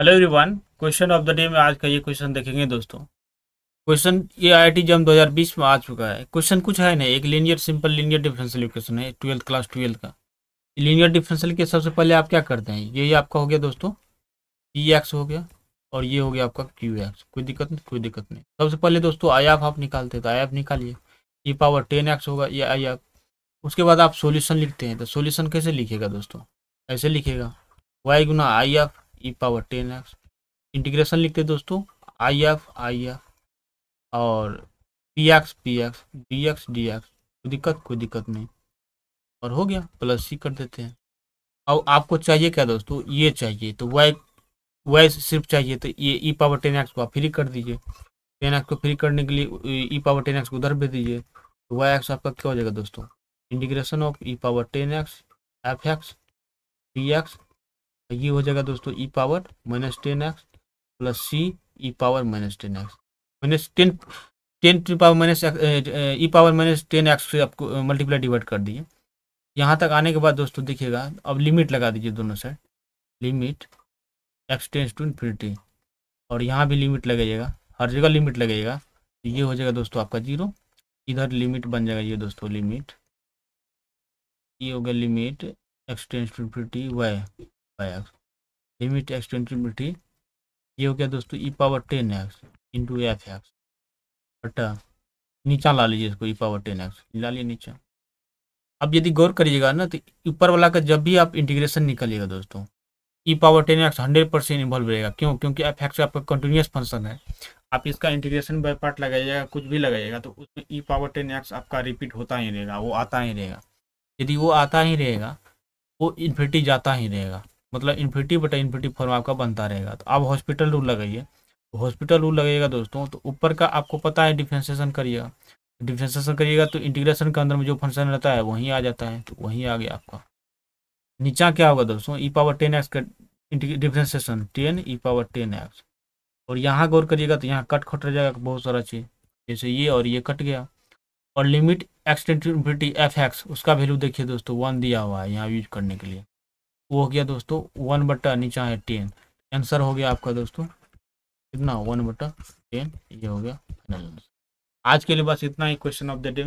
hello everyone question of the day में आज का ये क्वेश्चन देखेंगे दोस्तों क्वेश्चन ये आई टी जम 2020 में आ चुका है क्वेश्चन कुछ है नहीं एक linear simple linear differential equation है ट्वेल्थ क्लास ट्वेल्थ का लीनियर डिफरेंशियल के सबसे पहले आप क्या करते हैं ये आपका हो गया दोस्तों पी e एक्स हो गया और ये हो गया आपका क्यू एक्स कोई दिक्कत नहीं कोई दिक्कत नहीं सबसे पहले दोस्तों आई आप, आप निकालते तो आई एफ निकालिए ई पावर टेन एक्स होगा ये आई एफ उसके बाद आप सोल्यूशन लिखते हैं तो सोल्यूशन कैसे लिखेगा दोस्तों ऐसे लिखेगा वाई गुना I F E power ten X integration लिखते दोस्तों आई एफ आई एफ और P X P X D X D X कोई दिक्कत कोई दिक्कत नहीं और हो गया प्लस सी कर देते हैं अब आपको चाहिए क्या दोस्तों ये चाहिए तो वाई वाई सिर्फ चाहिए तो ये ई पावर टेन एक्स को आप फ्री कर दीजिए टेन एक्स को फ्री करने के लिए ई पावर टेन एक्स को उधर भेज दीजिए तो वाई एक्स आपका क्या हो जाएगा दोस्तों integration of E power ten X F X P X ये हो जाएगा दोस्तों E power minus ten X plus C E power minus ten X minus ten ten two power minus E power minus ten X से आपको multiply eh, divide कर दिए यहाँ तक आने के बाद दोस्तों देखिएगा अब लिमिट लगा दीजिए दोनों side limit X tends to infinity और यहाँ भी लिमिट लगाइएगा हर जगह लिमिट लगाइएगा तो ये हो जाएगा दोस्तों आपका जीरो इधर लिमिट बन जाएगा ये दोस्तों लिमिट ये हो गया limit X tends to infinity Y X limit extensibility ये हो गया दोस्तों E power ten X into F X बटा नीचा ला लीजिए इसको ई पावर टेन एक्स ला लिए नीचा अब यदि गौर करिएगा ना तो ऊपर वाला का जब भी आप इंटीग्रेशन निकालिएगा दोस्तों E power ten X hundred percent involve रहेगा क्यों क्योंकि एफ एक्स आपका कंटिन्यूस फंक्शन है आप इसका इंटीग्रेशन बाय पार्ट लगाइएगा कुछ भी लगाइएगा तो उसमें ई पावर टेन एक्स आपका रिपीट होता ही रहेगा वो आता ही रहेगा यदि वो आता ही रहेगा वो इन्फिनिटी जाता ही रहेगा मतलब इन्फिटी बटा इन्फिटी फॉर्म आपका बनता रहेगा तो आप हॉस्पिटल रूल लगाइए हॉस्पिटल रूल लगेगा दोस्तों तो ऊपर का आपको पता है डिफ्रेंसिएशन करिएगा डिफ्रेंसिएशन करिएगा तो इंटीग्रेशन के अंदर में जो फंक्शन रहता है वहीं आ जाता है तो वहीं आ गया आपका नीचा क्या होगा दोस्तों ई पावर टेन एक्स का differentiation ten E power ten X और यहाँ गौर करिएगा तो यहाँ कट खट रह जाएगा बहुत सारा चीज़ जैसे ये और ये कट गया और लिमिट एक्सटेंटिविटी एफ एक्स उसका वैल्यू देखिए दोस्तों वन दिया हुआ है यहाँ यूज करने के लिए वो हो गया दोस्तों वन बट्टा नीचा है टेन आंसर हो गया आपका दोस्तों कितना वन बट्टा टेन ये हो गया आज के लिए बस इतना ही question of the day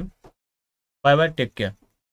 bye bye take care